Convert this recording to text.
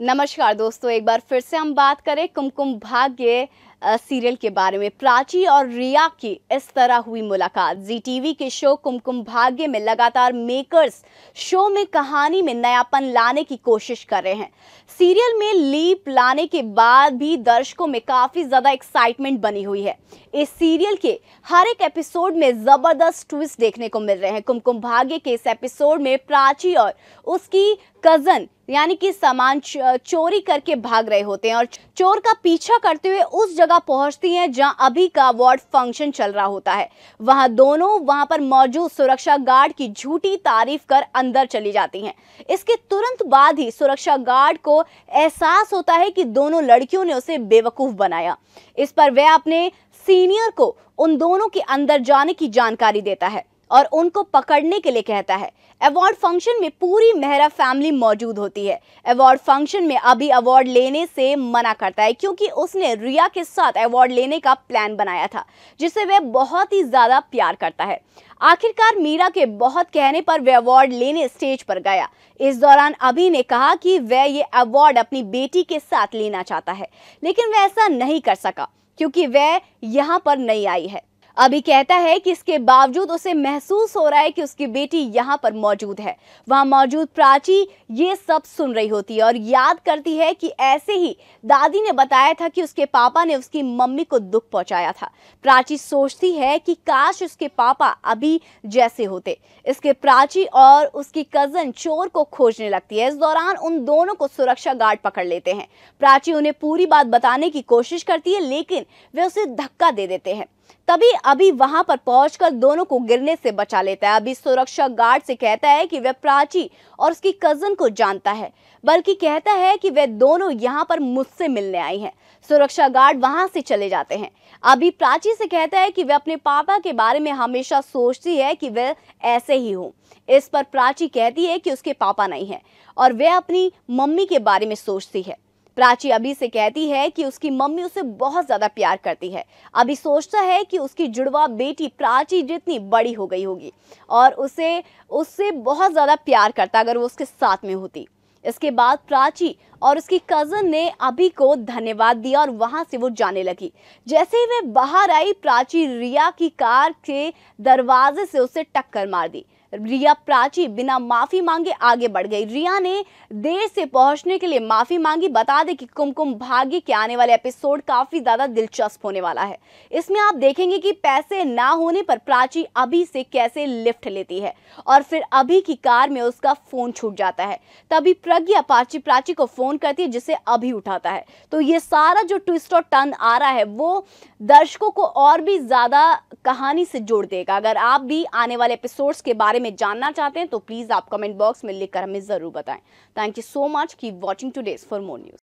नमस्कार दोस्तों एक बार फिर से हम बात करें कुमकुम भाग्य सीरियल के बारे में प्राची और रिया की इस तरह हुई मुलाकात जी टीवी के शो कुमकुम भाग्य में लगातार मेकर्स शो में कहानी में नयापन लाने की कोशिश कर रहे हैं सीरियल में लीप लाने के बाद भी दर्शकों में काफ़ी ज़्यादा एक्साइटमेंट बनी हुई है इस सीरियल के हर एक एपिसोड में ज़बरदस्त ट्विस्ट देखने को मिल रहे हैं कुमकुम भाग्य के इस एपिसोड में प्राची और उसकी कज़न यानी कि सामान चोरी करके भाग रहे होते हैं और चोर का पीछा करते हुए उस जगह जगह पहुंचती हैं जहां अभी का वार्ड फंक्शन चल रहा होता है वहां दोनों वहां पर मौजूद सुरक्षा गार्ड की झूठी तारीफ कर अंदर चली जाती हैं इसके तुरंत बाद ही सुरक्षा गार्ड को एहसास होता है कि दोनों लड़कियों ने उसे बेवकूफ बनाया इस पर वह अपने सीनियर को उन दोनों के अंदर जाने की जानकारी देता है और उनको पकड़ने के लिए कहता है अवार्ड फंक्शन में पूरी मेहरा फैमिली मौजूद होती है अवार्ड फंक्शन में अभी अवार्ड लेने से मना करता है क्योंकि उसने रिया के साथ अवार्ड लेने का प्लान बनाया था जिसे वह बहुत ही ज़्यादा प्यार करता है आखिरकार मीरा के बहुत कहने पर वह अवार्ड लेने स्टेज पर गया इस दौरान अभी ने कहा कि वह ये अवार्ड अपनी बेटी के साथ लेना चाहता है लेकिन वह ऐसा नहीं कर सका क्योंकि वह यहाँ पर नहीं आई है अभी कहता है कि इसके बावजूद उसे महसूस हो रहा है कि उसकी बेटी यहाँ पर मौजूद है वहाँ मौजूद प्राची ये सब सुन रही होती है और याद करती है कि ऐसे ही दादी ने बताया था कि उसके पापा ने उसकी मम्मी को दुख पहुँचाया था प्राची सोचती है कि काश उसके पापा अभी जैसे होते इसके प्राची और उसकी कज़न चोर को खोजने लगती है इस दौरान उन दोनों को सुरक्षा गार्ड पकड़ लेते हैं प्राची उन्हें पूरी बात बताने की कोशिश करती है लेकिन वे उसे धक्का दे देते हैं तभी अभी वहां पर पहुंचकर दोनों को गिरने से बचा लेता है अभी सुरक्षा गार्ड से कहता है कि वह प्राची और उसकी कजन को जानता है बल्कि कहता है कि वे दोनों यहाँ पर मुझसे मिलने आई हैं सुरक्षा गार्ड वहां से चले जाते हैं अभी प्राची से कहता है कि वह अपने पापा के बारे में हमेशा सोचती है कि वह ऐसे ही हो इस पर प्राची कहती है कि उसके पापा नहीं है और वह अपनी मम्मी के बारे में सोचती है प्राची अभी से कहती है कि उसकी मम्मी उसे बहुत ज्यादा प्यार करती है अभी सोचता है कि उसकी जुड़वा बेटी प्राची जितनी बड़ी हो गई होगी और उसे उससे बहुत ज्यादा प्यार करता अगर वो उसके साथ में होती इसके बाद प्राची और उसकी कजन ने अभी को धन्यवाद दिया और वहां से वो जाने लगी जैसे ही वे बाहर आई प्राची रिया की कार के दरवाजे से उसे टक्कर मार दी रिया प्राची बिना माफी मांगे आगे बढ़ गई रिया ने देर से पहुंचने के लिए माफी मांगी बता दे कि कुमकुम भाग्य के आने वाले एपिसोड काफी ज्यादा दिलचस्प होने वाला है इसमें आप देखेंगे कि पैसे ना होने पर प्राची अभी से कैसे लिफ्ट लेती है और फिर अभी की कार में उसका फोन छूट जाता है तभी प्रज्ञा प्राची प्राची को फोन करती है जिसे अभी उठाता है तो ये सारा जो ट्विस्ट और टर्न आ रहा है वो दर्शकों को और भी ज्यादा कहानी से जोड़ देगा अगर आप भी आने वाले एपिसोड्स के बारे में में जानना चाहते हैं तो प्लीज़ आप कमेंट बॉक्स में लिखकर हमें ज़रूर बताएं थैंक यू सो मच की watching today's for more news